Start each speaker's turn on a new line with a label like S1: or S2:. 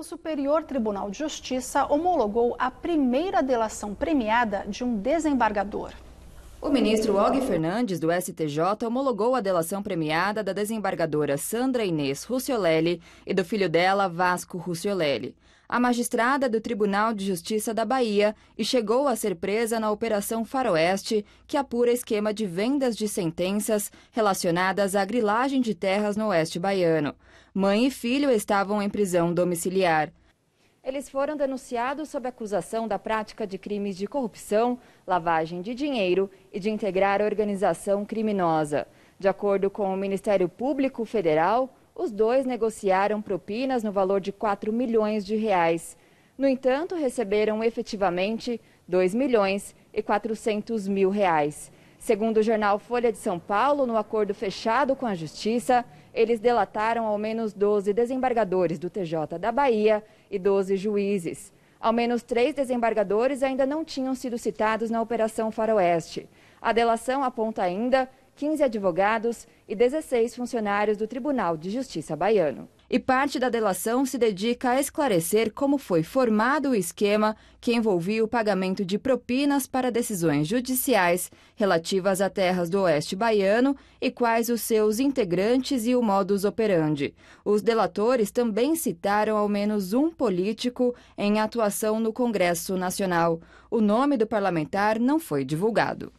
S1: O Superior Tribunal de Justiça homologou a primeira delação premiada de um desembargador. O ministro Og
S2: Fernandes, do STJ, homologou a delação premiada da desembargadora Sandra Inês Russiolelli e do filho dela, Vasco Russiolelli. A magistrada do Tribunal de Justiça da Bahia e chegou a ser presa na Operação Faroeste, que apura esquema de vendas de sentenças relacionadas à grilagem de terras no oeste baiano. Mãe e filho estavam em prisão domiciliar. Eles foram denunciados sob acusação da prática de crimes de corrupção, lavagem de dinheiro e de integrar organização criminosa. De acordo com o Ministério Público Federal, os dois negociaram propinas no valor de 4 milhões de reais. No entanto, receberam efetivamente 2 milhões e 400 mil reais. Segundo o jornal Folha de São Paulo, no acordo fechado com a Justiça, eles delataram ao menos 12 desembargadores do TJ da Bahia e 12 juízes. Ao menos três desembargadores ainda não tinham sido citados na Operação Faroeste. A delação aponta ainda 15 advogados e 16 funcionários do Tribunal de Justiça Baiano. E parte da delação se dedica a esclarecer como foi formado o esquema que envolvia o pagamento de propinas para decisões judiciais relativas a terras do Oeste Baiano e quais os seus integrantes e o modus operandi. Os delatores também citaram ao menos um político em atuação no Congresso Nacional. O nome do parlamentar não foi divulgado.